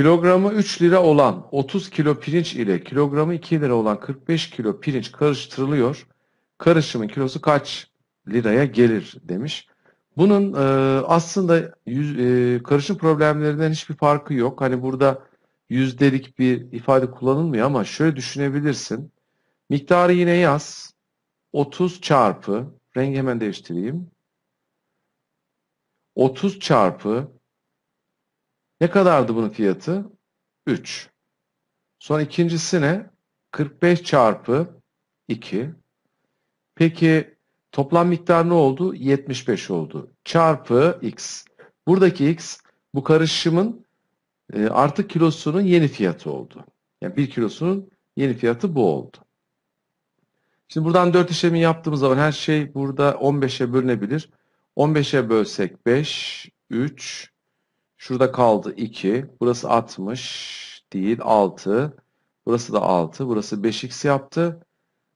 Kilogramı 3 lira olan 30 kilo pirinç ile kilogramı 2 lira olan 45 kilo pirinç karıştırılıyor. Karışımın kilosu kaç liraya gelir demiş. Bunun e, aslında yüz, e, karışım problemlerinden hiçbir farkı yok. Hani burada yüzdelik bir ifade kullanılmıyor ama şöyle düşünebilirsin. Miktarı yine yaz. 30 çarpı, rengi hemen değiştireyim. 30 çarpı ne kadardı bunun fiyatı? 3. Sonra ikincisi ne? 45 çarpı 2. Peki toplam miktar ne oldu? 75 oldu. Çarpı x. Buradaki x bu karışımın e, artı kilosunun yeni fiyatı oldu. Yani 1 kilosunun yeni fiyatı bu oldu. Şimdi buradan 4 işlemi yaptığımız zaman her şey burada 15'e bölünebilir. 15'e bölsek 5, 3, Şurada kaldı 2. Burası 60 değil 6. Burası da 6. Burası 5x yaptı.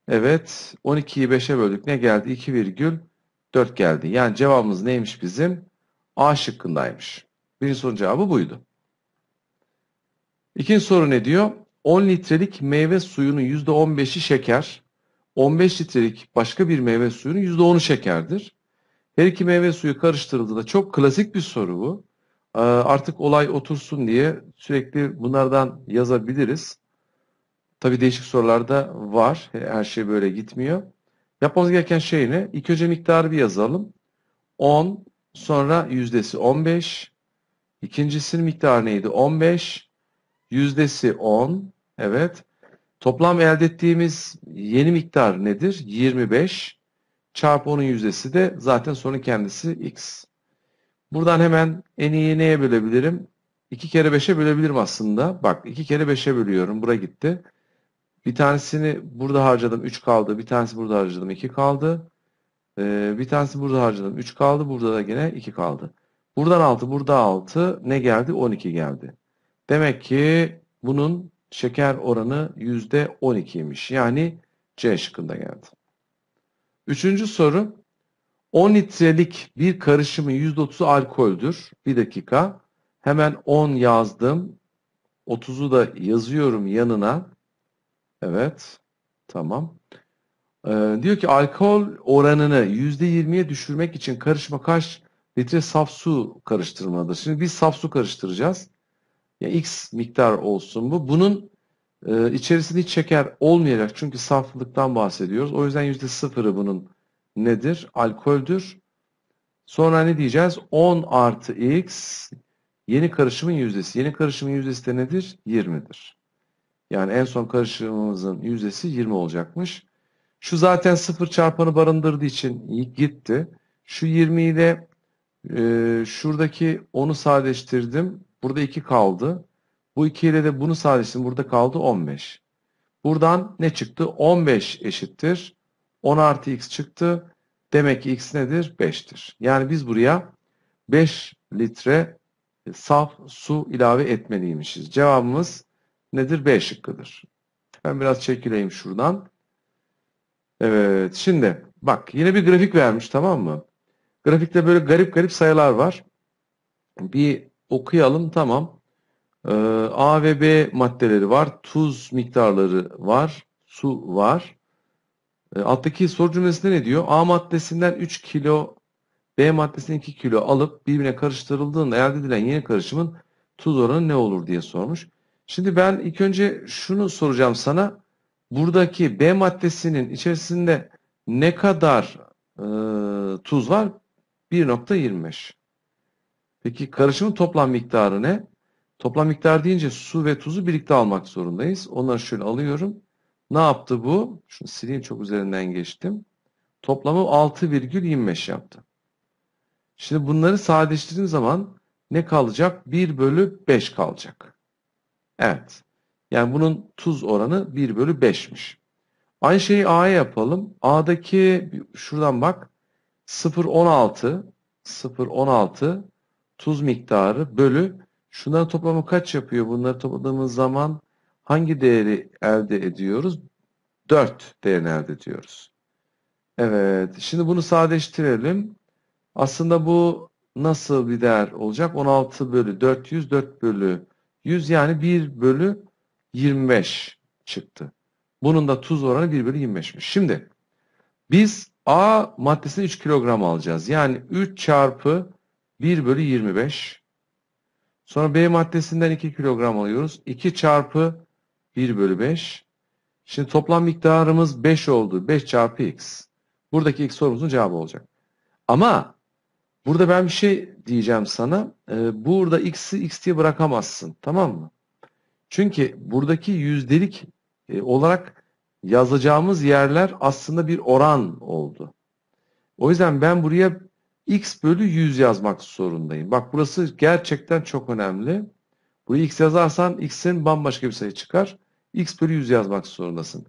Evet 12'yi 5'e böldük. Ne geldi? 2,4 geldi. Yani cevabımız neymiş bizim? A şıkkındaymış. Birinci sorunun cevabı buydu. İkinci soru ne diyor? 10 litrelik meyve suyunun %15'i şeker. 15 litrelik başka bir meyve suyunun %10'u şekerdir. Her iki meyve suyu karıştırıldığında çok klasik bir soru bu. Ee, artık olay otursun diye sürekli bunlardan yazabiliriz. Tabii değişik sorularda var. Her şey böyle gitmiyor. Yapmamız gereken şey ne? İlk önce miktarı bir yazalım. 10, sonra yüzdesi 15. İkincisinin miktarı neydi? 15, yüzdesi 10. Evet. Toplam elde ettiğimiz yeni miktar nedir? 25 çarpı 10'un yüzdesi de zaten sonun kendisi x. Buradan hemen en iyi neye bölebilirim? 2 kere 5'e bölebilirim aslında. Bak 2 kere 5'e bölüyorum. Bura gitti. Bir tanesini burada harcadım 3 kaldı. Bir tanesi burada harcadım 2 kaldı. Ee, bir tanesi burada harcadım 3 kaldı. Burada da yine 2 kaldı. Buradan 6 burada 6 ne geldi? 12 geldi. Demek ki bunun şeker oranı %12'ymiş. Yani C şıkkında geldi. Üçüncü soru 10 litrelik bir karışımı %30'u alkoldür. Bir dakika. Hemen 10 yazdım. 30'u da yazıyorum yanına. Evet. Tamam. Ee, diyor ki alkol oranını %20'ye düşürmek için karışma kaç litre saf su karıştırmalıdır. Şimdi biz saf su karıştıracağız. Ya X miktar olsun bu. Bunun e, içerisinde hiç şeker olmayacak. Çünkü saflıktan bahsediyoruz. O yüzden %0'ı bunun nedir? Alkoldür. Sonra ne diyeceğiz? 10 artı x yeni karışımın yüzdesi. Yeni karışımın yüzdesi de nedir? 20'dir. Yani en son karışımımızın yüzdesi 20 olacakmış. Şu zaten 0 çarpanı barındırdığı için gitti. Şu 20 ile e, şuradaki onu sadeleştirdim. Burada 2 kaldı. Bu 2 ile de bunu sadeleştirdim. Burada kaldı 15. Buradan ne çıktı? 15 eşittir. 10 artı x çıktı. Demek ki x nedir? 5'tir. Yani biz buraya 5 litre saf su ilave etmeliymişiz. Cevabımız nedir? 5 şıkkıdır. Ben biraz çekileyim şuradan. Evet şimdi bak yine bir grafik vermiş tamam mı? Grafikte böyle garip garip sayılar var. Bir okuyalım tamam. Ee, A ve B maddeleri var. Tuz miktarları var. Su var. E, alttaki soru cümlesinde ne diyor? A maddesinden 3 kilo, B maddesinden 2 kilo alıp birbirine karıştırıldığında elde edilen yeni karışımın tuz oranı ne olur diye sormuş. Şimdi ben ilk önce şunu soracağım sana. Buradaki B maddesinin içerisinde ne kadar e, tuz var? 1.25. Peki karışımın toplam miktarı ne? Toplam miktar deyince su ve tuzu birlikte almak zorundayız. Onları şöyle alıyorum. Ne yaptı bu? Şunu sileyim çok üzerinden geçtim. Toplamı 6,25 yaptı. Şimdi bunları sadeleştirdiğim zaman ne kalacak? 1 bölü 5 kalacak. Evet. Yani bunun tuz oranı 1 bölü 5'miş. Aynı şeyi A'ya yapalım. A'daki şuradan bak 0.16 0.16 tuz miktarı bölü şunların toplamı kaç yapıyor? Bunları topladığımız zaman hangi değeri elde ediyoruz? 4 değerini elde ediyoruz. Evet, şimdi bunu sadeleştirelim. Aslında bu nasıl bir değer olacak? 16 bölü 400, 4 bölü 100 yani 1 bölü 25 çıktı. Bunun da tuz oranı 1 bölü 25'miş. Şimdi biz A maddesini 3 kilogram alacağız. Yani 3 çarpı 1 bölü 25. Sonra B maddesinden 2 kilogram alıyoruz. 2 çarpı 1 bölü 5. Şimdi toplam miktarımız 5 oldu. 5 çarpı x. Buradaki x sorumuzun cevabı olacak. Ama burada ben bir şey diyeceğim sana. Ee, burada x'i x diye bırakamazsın. Tamam mı? Çünkü buradaki yüzdelik e, olarak yazacağımız yerler aslında bir oran oldu. O yüzden ben buraya x bölü 100 yazmak zorundayım. Bak burası gerçekten çok önemli. Buraya x yazarsan x'in bambaşka bir sayı çıkar x bölü 100 yazmak zorundasın.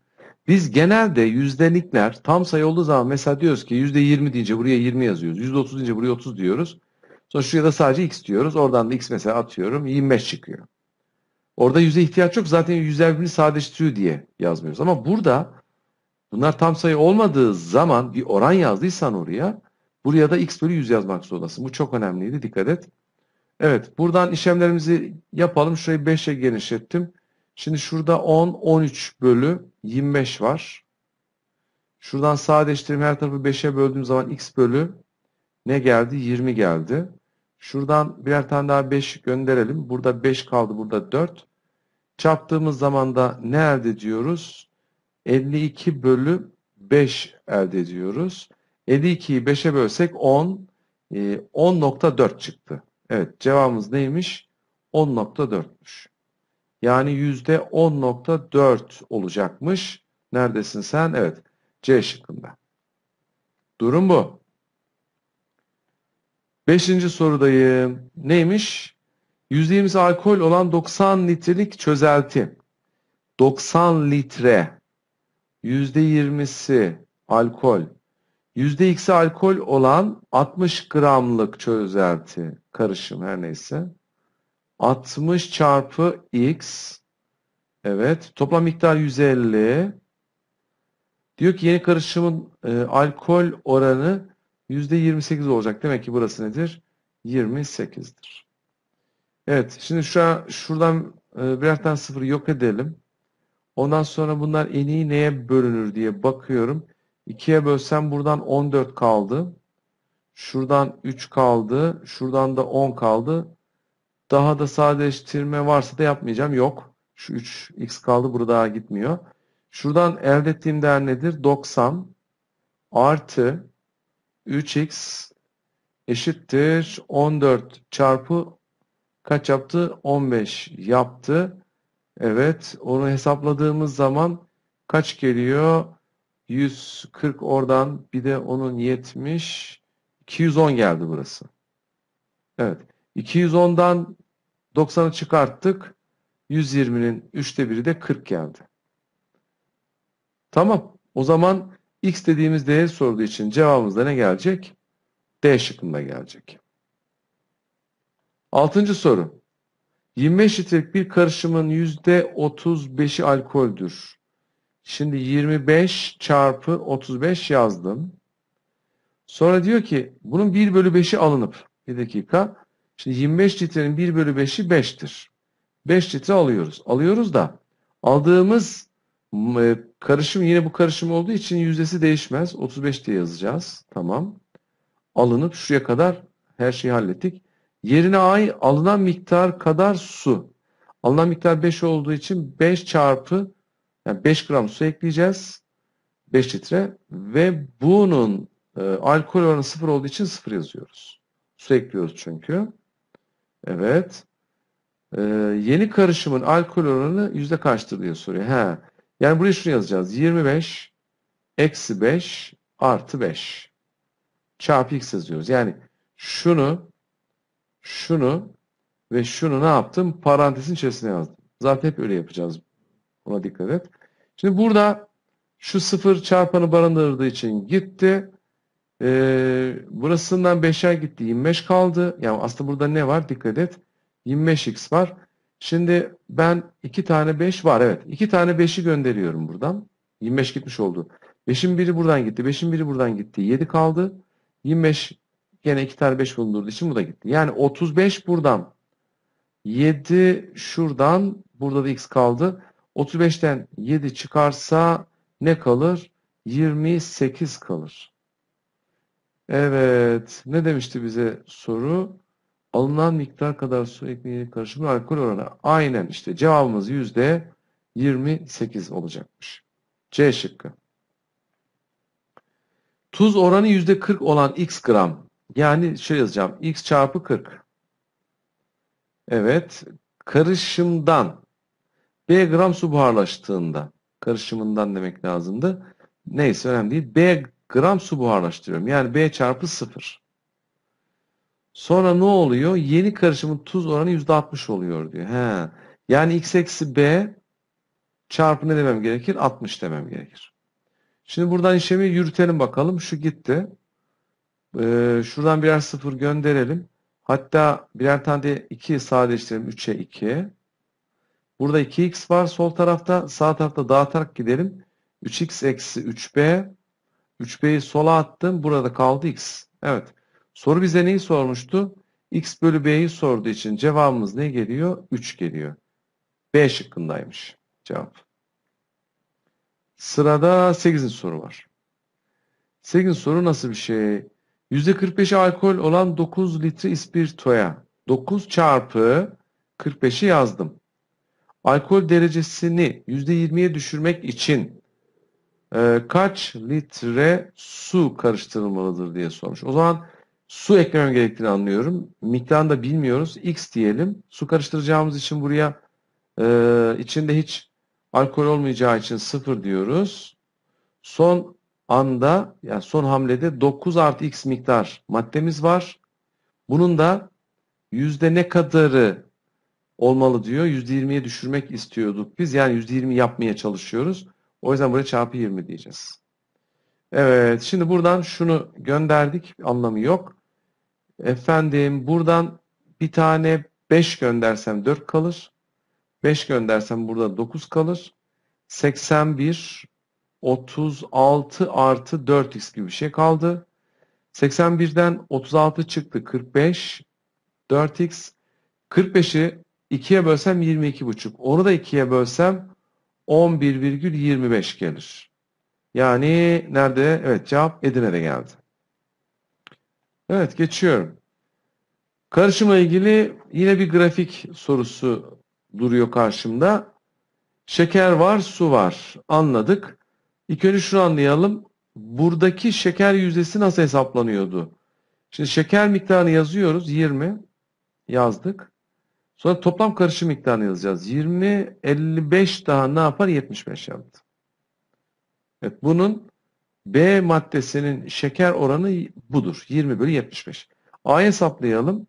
Biz genelde yüzdelikler tam sayı olduğu zaman mesela diyoruz ki yüzde %20 deyince buraya 20 yazıyoruz. yüzde %30 deyince buraya 30 diyoruz. Sonra şuraya da sadece x diyoruz. Oradan da x mesela atıyorum 25 çıkıyor. Orada yüze ihtiyaç yok. Zaten yüzler birbirini sadeleştiriyor diye yazmıyoruz. Ama burada bunlar tam sayı olmadığı zaman bir oran yazdıysan oraya buraya da x bölü 100 yazmak zorundasın. Bu çok önemliydi. Dikkat et. Evet buradan işlemlerimizi yapalım. Şurayı 5'e genişlettim. Şimdi şurada 10, 13 bölü 25 var. Şuradan sadeleştireyim her tarafı 5'e böldüğüm zaman x bölü ne geldi? 20 geldi. Şuradan birer tane daha 5 gönderelim. Burada 5 kaldı, burada 4. Çarptığımız zaman da ne elde ediyoruz? 52 bölü 5 elde ediyoruz. 52'yi 5'e bölsek 10, 10.4 e, çıktı. Evet cevabımız neymiş? 10.4'müş. Yani %10.4 olacakmış. Neredesin sen? Evet. C şıkkında. Durum bu. Beşinci sorudayım. Neymiş? %20'si alkol olan 90 litrelik çözelti. 90 litre. %20'si alkol. %2'si alkol olan 60 gramlık çözelti. Karışım her neyse. 60 çarpı x. Evet. Toplam miktar 150. Diyor ki yeni karışımın e, alkol oranı %28 olacak. Demek ki burası nedir? 28'dir. Evet. Şimdi şu an şuradan e, birazdan sıfırı yok edelim. Ondan sonra bunlar en iyi neye bölünür diye bakıyorum. 2'ye bölsem buradan 14 kaldı. Şuradan 3 kaldı. Şuradan da 10 kaldı. Daha da sadeleştirme varsa da yapmayacağım. Yok. Şu 3x kaldı. Burada gitmiyor. Şuradan elde ettiğim değer nedir? 90 artı 3x eşittir 14 çarpı kaç yaptı? 15 yaptı. Evet onu hesapladığımız zaman kaç geliyor? 140 oradan bir de onun 70 210 geldi burası. Evet. 210'dan 90'ı çıkarttık. 120'nin üçte biri de 40 geldi. Tamam. O zaman x dediğimiz değer sorduğu için cevabımızda ne gelecek? D şıkkında gelecek. Altıncı soru. 25 litrelik bir karışımın %35'i alkoldür. Şimdi 25 çarpı 35 yazdım. Sonra diyor ki bunun 1 bölü 5'i alınıp bir dakika Şimdi 25 litrenin 1 bölü 5'i 5'tir. 5 litre alıyoruz. Alıyoruz da aldığımız e, karışım yine bu karışım olduğu için yüzdesi değişmez. 35 diye yazacağız. Tamam. Alınıp şuraya kadar her şeyi hallettik. Yerine ay alınan miktar kadar su. Alınan miktar 5 olduğu için 5 çarpı yani 5 gram su ekleyeceğiz. 5 litre ve bunun e, alkol oranı 0 olduğu için 0 yazıyoruz. Su ekliyoruz çünkü. Evet. Ee, yeni karışımın alkol oranı yüzde kaçtır diye soruyor. He. Yani buraya şunu yazacağız. 25 eksi 5 artı 5 çarpı x yazıyoruz. Yani şunu şunu ve şunu ne yaptım? Parantezin içerisine yazdım. Zaten hep öyle yapacağız. Ona dikkat et. Şimdi burada şu sıfır çarpanı barındırdığı için gitti. Ee, burasından 5'er gitti. 25 kaldı. Yani aslında burada ne var? Dikkat et. 25x var. Şimdi ben 2 tane 5 var. Evet. 2 tane 5'i gönderiyorum buradan. 25 gitmiş oldu. 5'in biri buradan gitti. 5'in biri buradan gitti. 7 kaldı. 25 gene 2 tane 5 bulundurduğu için bu da gitti. Yani 35 buradan. 7 şuradan. Burada da x kaldı. 35'ten 7 çıkarsa ne kalır? 28 kalır. Evet. Ne demişti bize soru? Alınan miktar kadar su ekmeğinin karışımı alkol oranı. Aynen işte cevabımız yüzde 28 olacakmış. C şıkkı. Tuz oranı yüzde 40 olan x gram. Yani şöyle yazacağım. x çarpı 40. Evet. Karışımdan B gram su buharlaştığında karışımından demek lazımdı. Neyse önemli değil. B gram su buharlaştırıyorum. Yani B çarpı 0. Sonra ne oluyor? Yeni karışımın tuz oranı %60 oluyor diyor. He. Yani x eksi B çarpı ne demem gerekir? 60 demem gerekir. Şimdi buradan işlemi yürütelim bakalım. Şu gitti. Ee, şuradan birer sıfır gönderelim. Hatta birer tane de 2 sadeleştirelim. 3'e 2. Burada 2x var sol tarafta. Sağ tarafta dağıtarak gidelim. 3x eksi 3b 3b'yi sola attım. Burada kaldı x. Evet. Soru bize neyi sormuştu? x bölü b'yi sorduğu için cevabımız ne geliyor? 3 geliyor. B şıkkındaymış cevap. Sırada 8. soru var. 8. soru nasıl bir şey? %45 alkol olan 9 litre ispirtoya 9 çarpı 45'i yazdım. Alkol derecesini %20'ye düşürmek için e, kaç litre su karıştırılmalıdır diye sormuş. O zaman su eklemem gerektiğini anlıyorum. Miktarını da bilmiyoruz. X diyelim. Su karıştıracağımız için buraya e, içinde hiç alkol olmayacağı için sıfır diyoruz. Son anda yani son hamlede 9 artı x miktar maddemiz var. Bunun da yüzde ne kadarı olmalı diyor. %20'ye düşürmek istiyorduk biz. Yani %20 yapmaya çalışıyoruz. O yüzden buraya çarpı 20 diyeceğiz. Evet şimdi buradan şunu gönderdik. Anlamı yok. Efendim buradan bir tane 5 göndersem 4 kalır. 5 göndersem burada 9 kalır. 81 36 artı 4x gibi bir şey kaldı. 81'den 36 çıktı 45 4x 45'i 2'ye bölsem 22,5. Onu da 2'ye bölsem 11,25 gelir. Yani nerede? Evet cevap Edirne'de geldi. Evet geçiyorum. Karışımla ilgili yine bir grafik sorusu duruyor karşımda. Şeker var, su var. Anladık. İlk önce şunu anlayalım. Buradaki şeker yüzdesi nasıl hesaplanıyordu? Şimdi şeker miktarını yazıyoruz. 20 yazdık. Sonra toplam karışım miktarını yazacağız. 20, 55 daha ne yapar? 75 yaptı. Evet, bunun B maddesinin şeker oranı budur. 20 bölü 75. A hesaplayalım.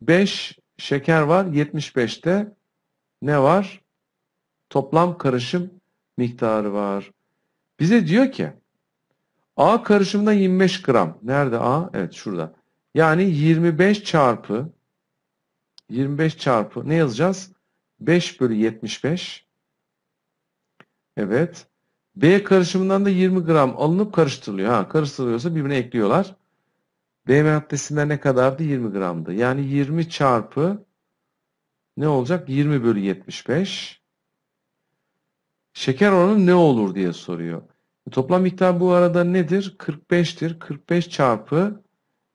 5 şeker var. 75'te ne var? Toplam karışım miktarı var. Bize diyor ki A karışımda 25 gram. Nerede A? Evet şurada. Yani 25 çarpı 25 çarpı ne yazacağız? 5 bölü 75. Evet. B karışımından da 20 gram alınıp karıştırılıyor. Ha, karıştırılıyorsa birbirine ekliyorlar. B maddesinden ne kadardı? 20 gramdı. Yani 20 çarpı ne olacak? 20 bölü 75. Şeker oranı ne olur diye soruyor. Toplam miktar bu arada nedir? 45'tir. 45 çarpı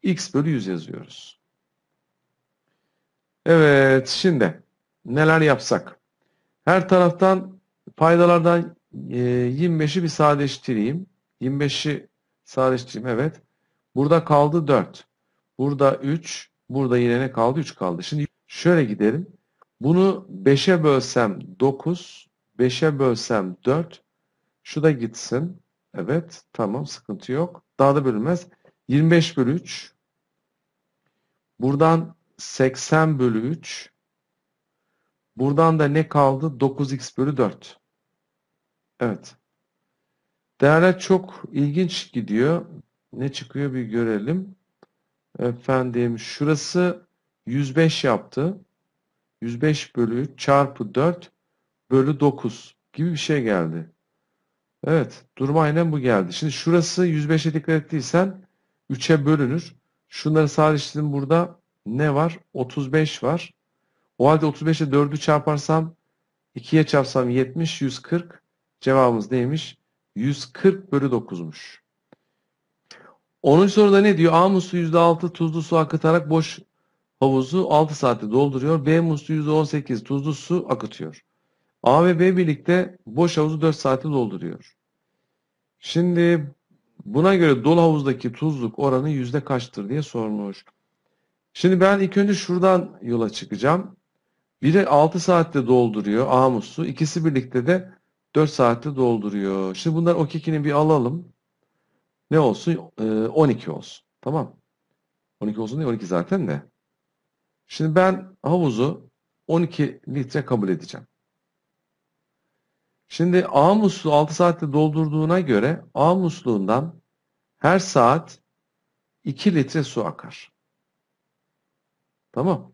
x bölü 100 yazıyoruz. Evet şimdi neler yapsak? Her taraftan paydalardan 25'i e, bir sadeleştireyim. 25'i sadeleştireyim evet. Burada kaldı 4. Burada 3. Burada yine ne kaldı? 3 kaldı. Şimdi şöyle gidelim. Bunu 5'e bölsem 9. 5'e bölsem 4. Şu da gitsin. Evet tamam sıkıntı yok. Daha da bölünmez. 25 bölü 3. Buradan 80 bölü 3. Buradan da ne kaldı? 9x bölü 4. Evet. Değerler çok ilginç gidiyor. Ne çıkıyor bir görelim. Efendim şurası 105 yaptı. 105 bölü 3 çarpı 4 bölü 9 gibi bir şey geldi. Evet durum aynen bu geldi. Şimdi şurası 105'e dikkat ettiysen 3'e bölünür. Şunları sadeleştirdim burada ne var? 35 var. O halde 35'e 4'ü çarparsam 2'ye çarpsam 70, 140. Cevabımız neymiş? 140 bölü 9'muş. 10. soruda ne diyor? A musluğu %6 tuzlu su akıtarak boş havuzu 6 saatte dolduruyor. B musluğu %18 tuzlu su akıtıyor. A ve B birlikte boş havuzu 4 saatte dolduruyor. Şimdi buna göre dolu havuzdaki tuzluk oranı yüzde kaçtır diye sormuş. Şimdi ben ilk önce şuradan yola çıkacağım. Biri 6 saatte dolduruyor Amus'u. İkisi birlikte de 4 saatte dolduruyor. Şimdi bunlar o kekini bir alalım. Ne olsun? Ee, 12 olsun. Tamam. 12 olsun değil 12 zaten de. Şimdi ben havuzu 12 litre kabul edeceğim. Şimdi A musluğu 6 saatte doldurduğuna göre A musluğundan her saat 2 litre su akar. Tamam.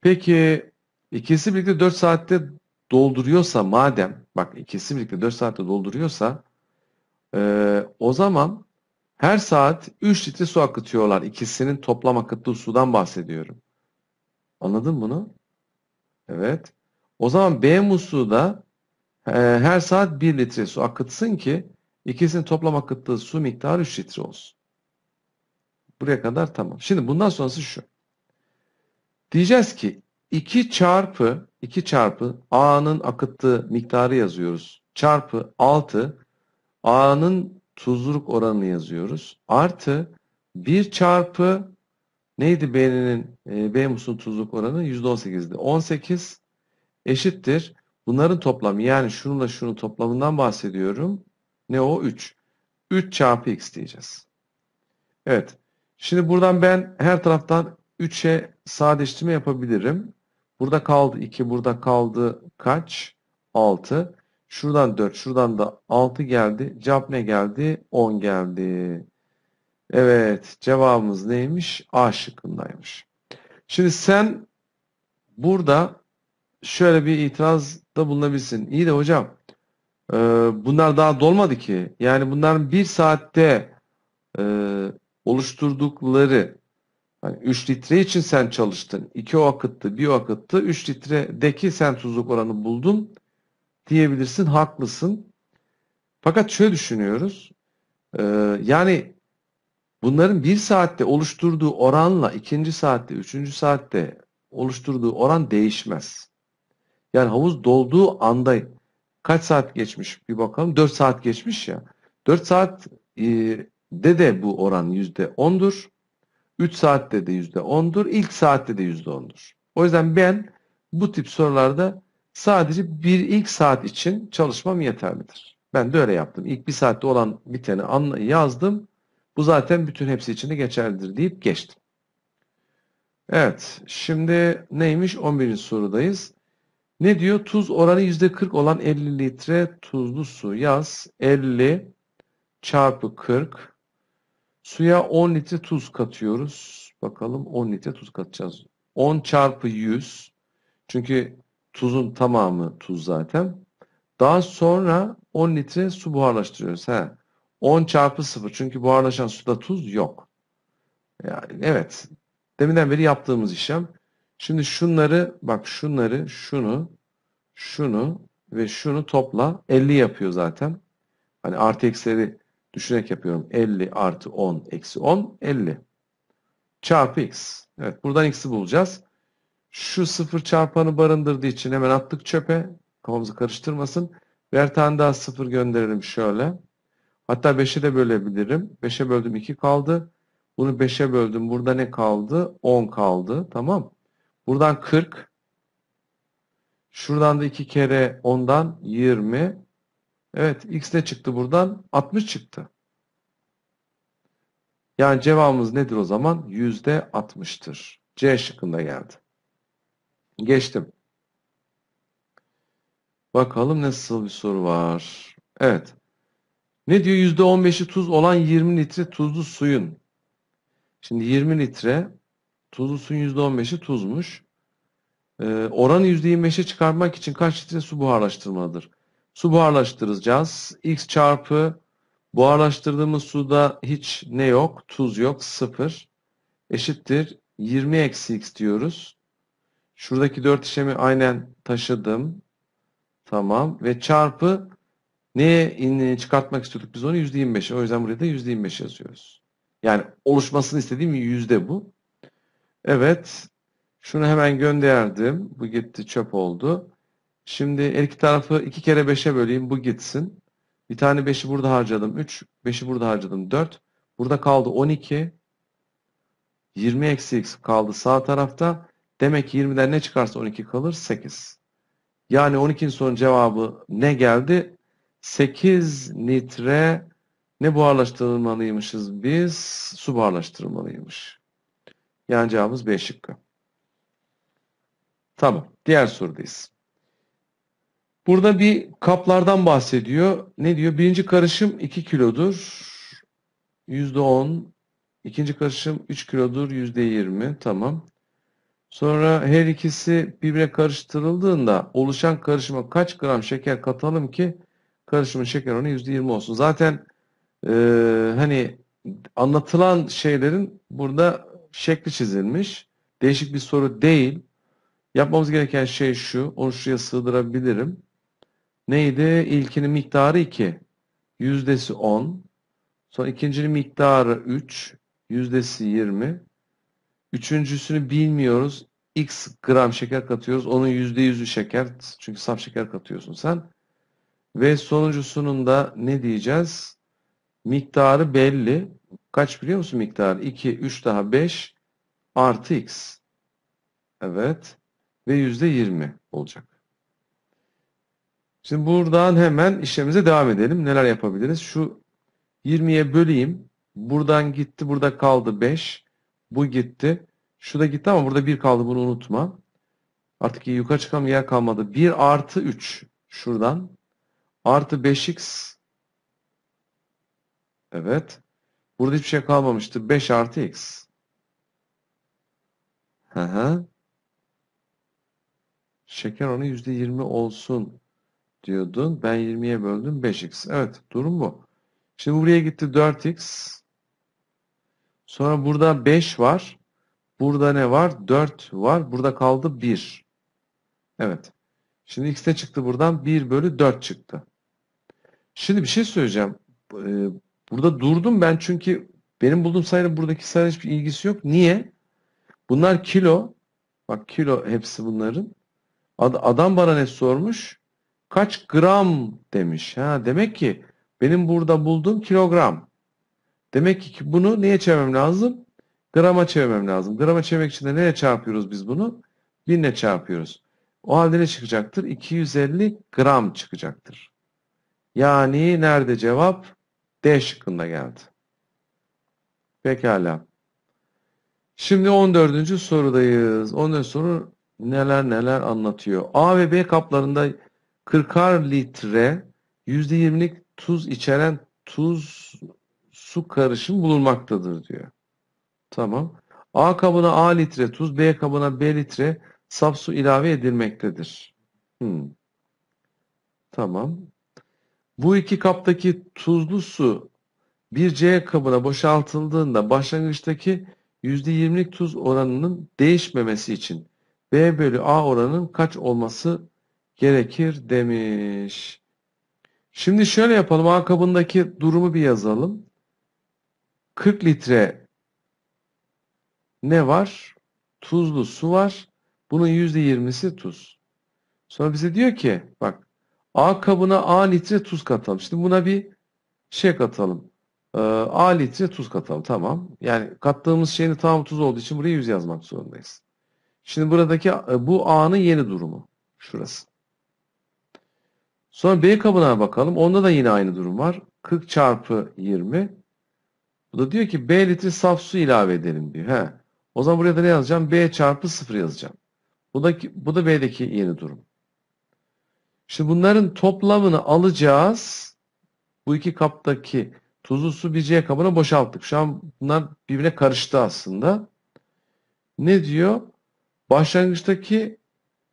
Peki ikisi birlikte 4 saatte dolduruyorsa madem bak ikisi birlikte 4 saatte dolduruyorsa e, o zaman her saat 3 litre su akıtıyorlar. İkisinin toplam akıttığı sudan bahsediyorum. Anladın bunu? Evet. O zaman B musluğu da e, her saat 1 litre su akıtsın ki ikisinin toplam akıttığı su miktarı 3 litre olsun. Buraya kadar tamam. Şimdi bundan sonrası şu. Diyeceğiz ki 2 çarpı 2 çarpı A'nın akıttığı miktarı yazıyoruz. Çarpı 6 A'nın tuzluluk oranını yazıyoruz. Artı 1 çarpı neydi B'nin e, B musun tuzluluk oranı? %18'di. 18 eşittir. Bunların toplamı yani şununla şunun toplamından bahsediyorum. Ne o? 3. 3 çarpı x diyeceğiz. Evet. Şimdi buradan ben her taraftan 3'e sadeştirme yapabilirim. Burada kaldı 2, burada kaldı kaç? 6. Şuradan 4, şuradan da 6 geldi. Cevap ne geldi? 10 geldi. Evet, cevabımız neymiş? A şıkkındaymış. Şimdi sen burada şöyle bir itiraz da bulunabilirsin. İyi de hocam, e, bunlar daha dolmadı ki. Yani bunların bir saatte e, oluşturdukları Hani 3 litre için sen çalıştın. 2 o akıttı, 1 o akıttı. 3 litredeki sen tuzluk oranı buldun diyebilirsin. Haklısın. Fakat şöyle düşünüyoruz. Ee, yani bunların 1 saatte oluşturduğu oranla 2. saatte, 3. saatte oluşturduğu oran değişmez. Yani havuz dolduğu anda kaç saat geçmiş bir bakalım. 4 saat geçmiş ya. 4 saat e, de de bu oran %10'dur. 3 saatte de %10'dur. ilk saatte de %10'dur. O yüzden ben bu tip sorularda sadece bir ilk saat için çalışmam yeterlidir. Ben de öyle yaptım. İlk bir saatte olan biteni yazdım. Bu zaten bütün hepsi için de geçerlidir deyip geçtim. Evet. Şimdi neymiş? 11. sorudayız. Ne diyor? Tuz oranı %40 olan 50 litre tuzlu su yaz. 50 çarpı 40 Suya 10 litre tuz katıyoruz. Bakalım 10 litre tuz katacağız. 10 çarpı 100. Çünkü tuzun tamamı tuz zaten. Daha sonra 10 litre su buharlaştırıyoruz. He. 10 çarpı 0. Çünkü buharlaşan suda tuz yok. Yani evet. Deminden beri yaptığımız işlem. Şimdi şunları bak şunları şunu şunu ve şunu topla 50 yapıyor zaten. Hani artı eksileri Düşünerek yapıyorum. 50 artı 10 eksi 10 50. Çarpı x. Evet buradan x'i bulacağız. Şu sıfır çarpanı barındırdığı için hemen attık çöpe. Kafamızı karıştırmasın. Bir tane daha sıfır gönderelim şöyle. Hatta 5'e de bölebilirim. 5'e böldüm 2 kaldı. Bunu 5'e böldüm. Burada ne kaldı? 10 kaldı. Tamam. Buradan 40. Şuradan da 2 kere 10'dan 20. Evet x ne çıktı buradan? 60 çıktı. Yani cevabımız nedir o zaman? %60'tır. C şıkkında geldi. Geçtim. Bakalım nasıl bir soru var. Evet. Ne diyor? %15'i tuz olan 20 litre tuzlu suyun. Şimdi 20 litre tuzlu suyun %15'i tuzmuş. Ee, oranı %25'e çıkarmak için kaç litre su buharlaştırmalıdır? Su buharlaştıracağız. X çarpı buharlaştırdığımız suda hiç ne yok? Tuz yok. Sıfır. Eşittir. 20 eksi x diyoruz. Şuradaki 4 işlemi aynen taşıdım. Tamam. Ve çarpı neye çıkartmak istiyorduk biz onu? %25'e. O yüzden buraya da %25 yazıyoruz. Yani oluşmasını istediğim yüzde bu. Evet. Şunu hemen gönderdim. Bu gitti çöp oldu. Şimdi her iki tarafı iki kere beşe böleyim. Bu gitsin. Bir tane beşi burada harcadım. üç beşi burada harcadım. dört Burada kaldı on iki. Yirmi eksi x kaldı sağ tarafta. Demek ki 20'den ne çıkarsa on iki kalır? sekiz. Yani on ikinin son cevabı ne geldi? Sekiz litre ne buharlaştırılmalıymışız biz? Su buharlaştırılmalıymış. Yani cevabımız B şıkkı. Tamam. Diğer sorudayız. Burada bir kaplardan bahsediyor. Ne diyor? Birinci karışım 2 kilodur. Yüzde on. İkinci karışım 3 kilodur. Yüzde yirmi. Tamam. Sonra her ikisi birbirine karıştırıldığında oluşan karışıma kaç gram şeker katalım ki karışımın şeker oranı yüzde yirmi olsun. Zaten e, hani anlatılan şeylerin burada şekli çizilmiş. Değişik bir soru değil. Yapmamız gereken şey şu. Onu şuraya sığdırabilirim. Neydi? İlkinin miktarı 2. Yüzdesi 10. Sonra ikincinin miktarı 3. Yüzdesi 20. Üçüncüsünü bilmiyoruz. X gram şeker katıyoruz. Onun %100'ü şeker. Çünkü saf şeker katıyorsun sen. Ve sonuncusunun da ne diyeceğiz? Miktarı belli. Kaç biliyor musun miktarı? 2, 3 daha 5 artı x. Evet. Ve %20 olacak. Şimdi buradan hemen işlemimize devam edelim. Neler yapabiliriz? Şu 20'ye böleyim. Buradan gitti, burada kaldı 5. Bu gitti. Şu da gitti ama burada 1 kaldı bunu unutma. Artık yukarı çıkan bir yer kalmadı. 1 artı 3 şuradan. Artı 5x. Evet. Burada hiçbir şey kalmamıştı. 5 artı x. Hı hı. Şeker oranı %20 olsun diyordun. Ben 20'ye böldüm 5x. Evet durum bu. Şimdi buraya gitti 4x. Sonra burada 5 var. Burada ne var? 4 var. Burada kaldı 1. Evet. Şimdi x ne çıktı buradan? 1 bölü 4 çıktı. Şimdi bir şey söyleyeceğim. Ee, burada durdum ben çünkü benim bulduğum sayıyla buradaki sayıyla hiçbir ilgisi yok. Niye? Bunlar kilo. Bak kilo hepsi bunların. Adam bana ne sormuş? kaç gram demiş. Ha, demek ki benim burada bulduğum kilogram. Demek ki bunu neye çevirmem lazım? Grama çevirmem lazım. Grama çevirmek için de neye çarpıyoruz biz bunu? binle çarpıyoruz. O halde ne çıkacaktır? 250 gram çıkacaktır. Yani nerede cevap? D şıkkında geldi. Pekala. Şimdi 14. sorudayız. 14. soru neler neler anlatıyor. A ve B kaplarında 40'ar litre %20'lik tuz içeren tuz su karışım bulunmaktadır diyor. Tamam. A kabına A litre tuz, B kabına B litre saf su ilave edilmektedir. Hmm. Tamam. Bu iki kaptaki tuzlu su bir C kabına boşaltıldığında başlangıçtaki %20'lik tuz oranının değişmemesi için B bölü A oranının kaç olması gerekir demiş. Şimdi şöyle yapalım. Akabındaki durumu bir yazalım. 40 litre ne var? Tuzlu su var. Bunun %20'si tuz. Sonra bize diyor ki bak A kabına A litre tuz katalım. Şimdi buna bir şey katalım. Ee, A litre tuz katalım. Tamam. Yani kattığımız şeyin tam tuz olduğu için buraya 100 yazmak zorundayız. Şimdi buradaki e, bu A'nın yeni durumu. Şurası. Sonra B kabına bakalım. Onda da yine aynı durum var. 40 çarpı 20. Bu da diyor ki B litre saf su ilave edelim diyor. He. O zaman buraya da ne yazacağım? B çarpı 0 yazacağım. Bu da, bu da B'deki yeni durum. Şimdi bunların toplamını alacağız. Bu iki kaptaki tuzlu su bir C kabına boşalttık. Şu an bunlar birbirine karıştı aslında. Ne diyor? Başlangıçtaki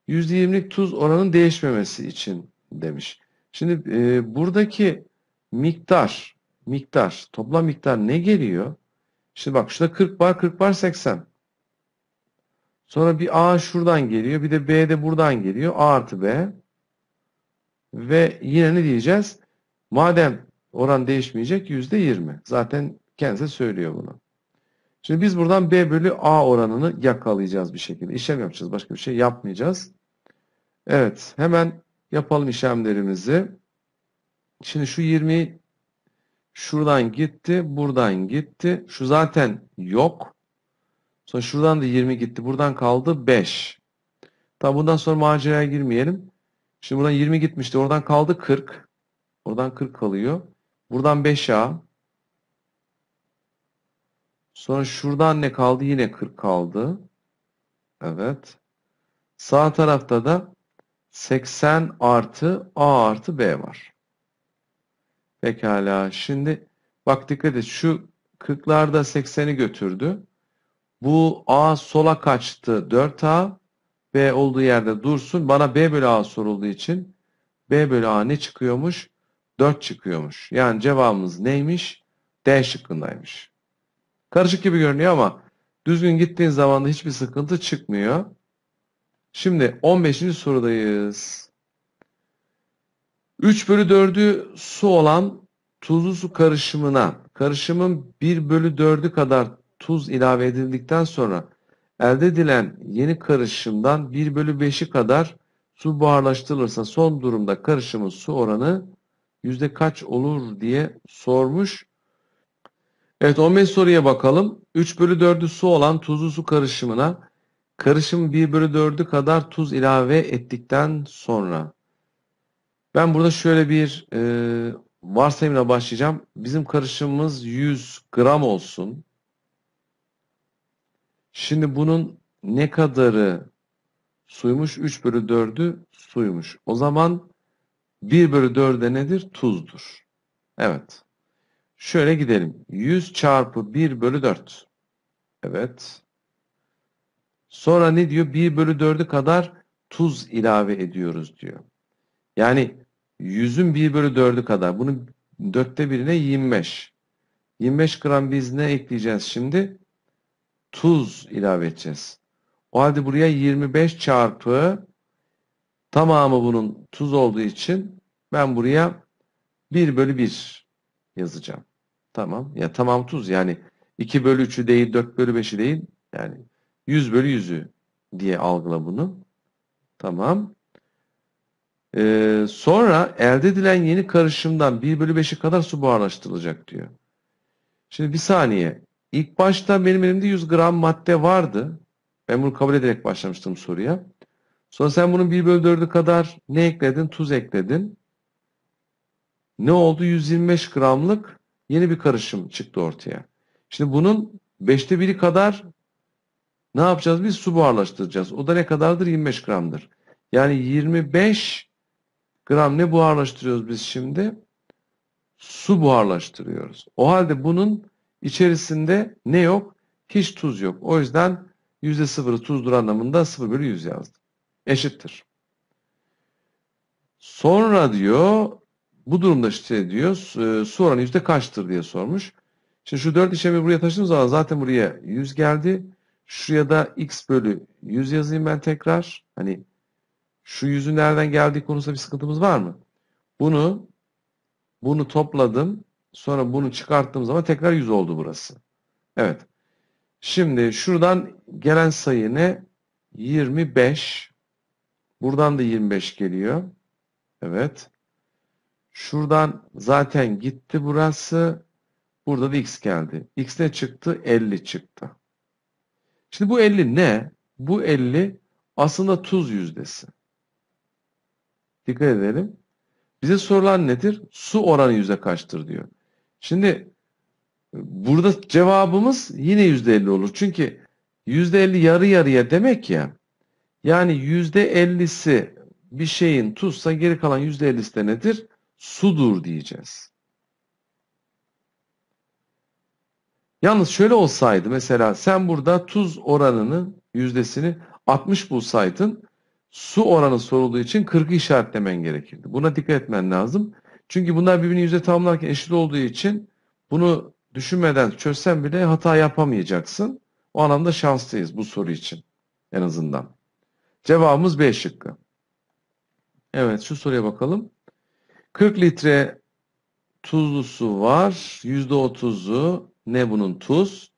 %20'lik tuz oranın değişmemesi için demiş. Şimdi e, buradaki miktar, miktar, toplam miktar ne geliyor? Şimdi bak şurada 40 var, 40 var 80. Sonra bir A şuradan geliyor, bir de B de buradan geliyor. A artı B. Ve yine ne diyeceğiz? Madem oran değişmeyecek %20. Zaten kendisi söylüyor bunu. Şimdi biz buradan B bölü A oranını yakalayacağız bir şekilde. İşlem yapacağız. Başka bir şey yapmayacağız. Evet. Hemen yapalım işlemlerimizi. Şimdi şu 20 şuradan gitti, buradan gitti. Şu zaten yok. Sonra şuradan da 20 gitti. Buradan kaldı 5. Tabi bundan sonra maceraya girmeyelim. Şimdi buradan 20 gitmişti. Oradan kaldı 40. Oradan 40 kalıyor. Buradan 5A. Sonra şuradan ne kaldı? Yine 40 kaldı. Evet. Sağ tarafta da 80 artı A artı B var. Pekala. Şimdi bak dikkat et. Şu 40'larda 80'i götürdü. Bu A sola kaçtı. 4A. B olduğu yerde dursun. Bana B bölü A sorulduğu için B bölü A ne çıkıyormuş? 4 çıkıyormuş. Yani cevabımız neymiş? D şıkkındaymış. Karışık gibi görünüyor ama düzgün gittiğin zaman da hiçbir sıkıntı çıkmıyor. Şimdi 15. sorudayız. 3 bölü 4'ü su olan tuzlu su karışımına karışımın 1 bölü 4'ü kadar tuz ilave edildikten sonra elde edilen yeni karışımdan 1 bölü 5'i kadar su buharlaştırılırsa son durumda karışımın su oranı yüzde kaç olur diye sormuş. Evet 15 soruya bakalım. 3 bölü 4'ü su olan tuzlu su karışımına Karışım 1 bölü 4'ü kadar tuz ilave ettikten sonra. Ben burada şöyle bir e, varsayımla başlayacağım. Bizim karışımımız 100 gram olsun. Şimdi bunun ne kadarı suymuş? 3 bölü 4'ü suymuş. O zaman 1 bölü 4'e nedir? Tuzdur. Evet. Şöyle gidelim. 100 çarpı 1 bölü 4. Evet. Sonra ne diyor? 1 bölü 4'ü kadar tuz ilave ediyoruz diyor. Yani yüzün 1 bölü 4'ü kadar. Bunun dörtte birine 25. 25 gram biz ne ekleyeceğiz şimdi? Tuz ilave edeceğiz. O halde buraya 25 çarpı tamamı bunun tuz olduğu için ben buraya 1 bölü 1 yazacağım. Tamam. Ya tamam tuz yani 2 bölü 3'ü değil 4 bölü 5'i değil. Yani 100 bölü 100'ü diye algıla bunu. Tamam. Ee, sonra elde edilen yeni karışımdan 1 bölü 5'e kadar su buharlaştırılacak diyor. Şimdi bir saniye. İlk başta benim elimde 100 gram madde vardı. Ben bunu kabul ederek başlamıştım soruya. Sonra sen bunun 1 bölü 4'ü kadar ne ekledin? Tuz ekledin. Ne oldu? 125 gramlık yeni bir karışım çıktı ortaya. Şimdi bunun 5'te 1'i kadar ne yapacağız? Biz su buharlaştıracağız. O da ne kadardır? 25 gramdır. Yani 25 gram ne buharlaştırıyoruz biz şimdi? Su buharlaştırıyoruz. O halde bunun içerisinde ne yok? Hiç tuz yok. O yüzden %0'ı tuzdur anlamında 0 bölü 100 yazdım. Eşittir. Sonra diyor bu durumda işte diyor e, su oranı yüzde kaçtır diye sormuş. Şimdi şu dört işlemi buraya taşıdığım zaman zaten buraya 100 geldi. Şuraya da x bölü 100 yazayım ben tekrar. Hani şu yüzün nereden geldiği konusunda bir sıkıntımız var mı? Bunu bunu topladım. Sonra bunu çıkarttığım zaman tekrar 100 oldu burası. Evet. Şimdi şuradan gelen sayı ne? 25. Buradan da 25 geliyor. Evet. Şuradan zaten gitti burası. Burada da x geldi. X ne çıktı? 50 çıktı. Şimdi bu 50 ne? Bu 50 aslında tuz yüzdesi. Dikkat edelim. Bize sorulan nedir? Su oranı yüzde kaçtır diyor. Şimdi burada cevabımız yine yüzde 50 olur. Çünkü yüzde 50 yarı yarıya demek ya. Yani yüzde 50'si bir şeyin tuzsa geri kalan yüzde 50'si de nedir? Sudur diyeceğiz. Yalnız şöyle olsaydı mesela sen burada tuz oranını yüzdesini 60 bulsaydın su oranı sorulduğu için 40'ı işaretlemen gerekirdi. Buna dikkat etmen lazım. Çünkü bunlar birbirini yüzde tamamlarken eşit olduğu için bunu düşünmeden çözsen bile hata yapamayacaksın. O anlamda şanslıyız bu soru için en azından. Cevabımız B şıkkı. Evet şu soruya bakalım. 40 litre tuzlu su var. %30'u ne bunun tuz?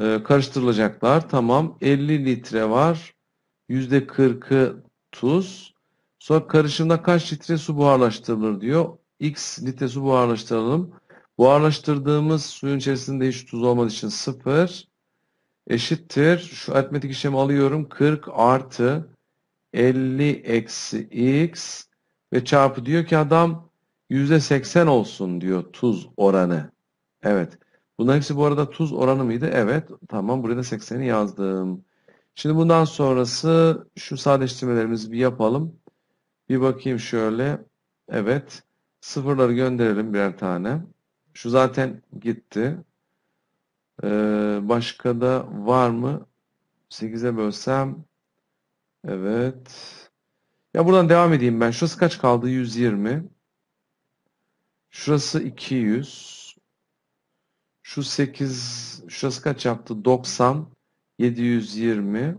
Ee, karıştırılacaklar. Tamam. 50 litre var. %40'ı tuz. Sonra karışımda kaç litre su buharlaştırılır diyor. X litre su buharlaştıralım. Buharlaştırdığımız suyun içerisinde hiç tuz olmadığı için 0 eşittir. Şu aritmetik işlemi alıyorum. 40 artı 50 eksi x ve çarpı diyor ki adam %80 olsun diyor tuz oranı. Evet. Bunların hepsi bu arada tuz oranı mıydı? Evet. Tamam buraya da 80'i yazdım. Şimdi bundan sonrası şu sadeleştirmelerimizi bir yapalım. Bir bakayım şöyle. Evet. Sıfırları gönderelim birer tane. Şu zaten gitti. Ee, başka da var mı? 8'e bölsem. Evet. Ya buradan devam edeyim ben. Şurası kaç kaldı? 120. Şurası 200. Şu 8, şurası kaç yaptı? 90, 720,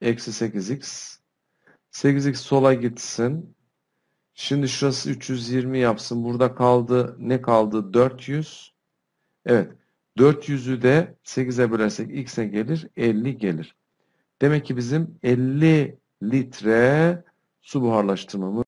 eksi 8x. 8x sola gitsin. Şimdi şurası 320 yapsın. Burada kaldı, ne kaldı? 400. Evet, 400'ü de 8'e bölersek x'e gelir, 50 gelir. Demek ki bizim 50 litre su buharlaştırmamız.